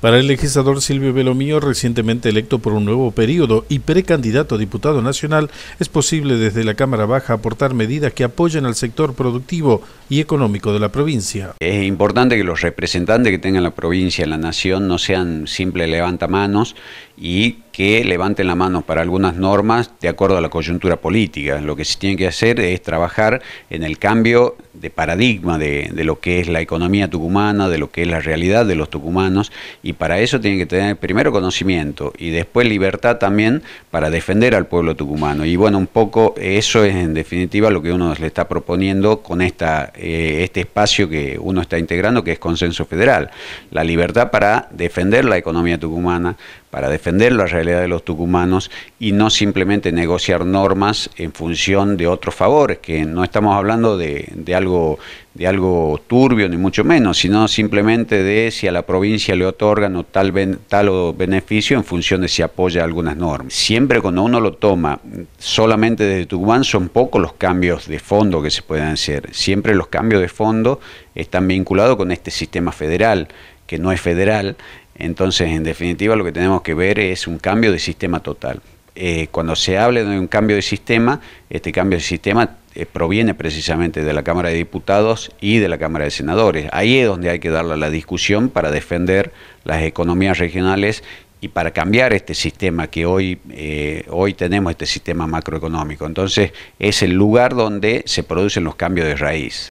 Para el legislador Silvio Belomío, recientemente electo por un nuevo periodo y precandidato a diputado nacional, es posible desde la Cámara Baja aportar medidas que apoyen al sector productivo y económico de la provincia. Es importante que los representantes que tengan la provincia, la nación, no sean simple levantamanos y que levanten la mano para algunas normas de acuerdo a la coyuntura política. Lo que se tiene que hacer es trabajar en el cambio de paradigma de, de, lo que es la economía tucumana, de lo que es la realidad de los tucumanos, y para eso tienen que tener primero conocimiento y después libertad también para defender al pueblo tucumano. Y bueno, un poco eso es en definitiva lo que uno le está proponiendo con esta, eh, este espacio que uno está integrando, que es Consenso Federal. La libertad para defender la economía tucumana, para defender la realidad de los tucumanos y no simplemente negociar normas en función de otros favores, que no estamos hablando de, algo, de algo turbio ni mucho menos, sino simplemente de si a la provincia le otorgan tal, tal o beneficio en función de si apoya algunas normas. Siempre cuando uno lo toma solamente desde Tucumán son pocos los cambios de fondo que se pueden hacer, siempre los cambios de fondo están vinculados con este sistema federal que no es federal entonces, en definitiva, lo que tenemos que ver es un cambio de sistema total. Eh, cuando se habla de un cambio de sistema, este cambio de sistema eh, proviene precisamente de la Cámara de Diputados y de la Cámara de Senadores. Ahí es donde hay que darle la discusión para defender las economías regionales y para cambiar este sistema que hoy, eh, hoy tenemos, este sistema macroeconómico. Entonces, es el lugar donde se producen los cambios de raíz.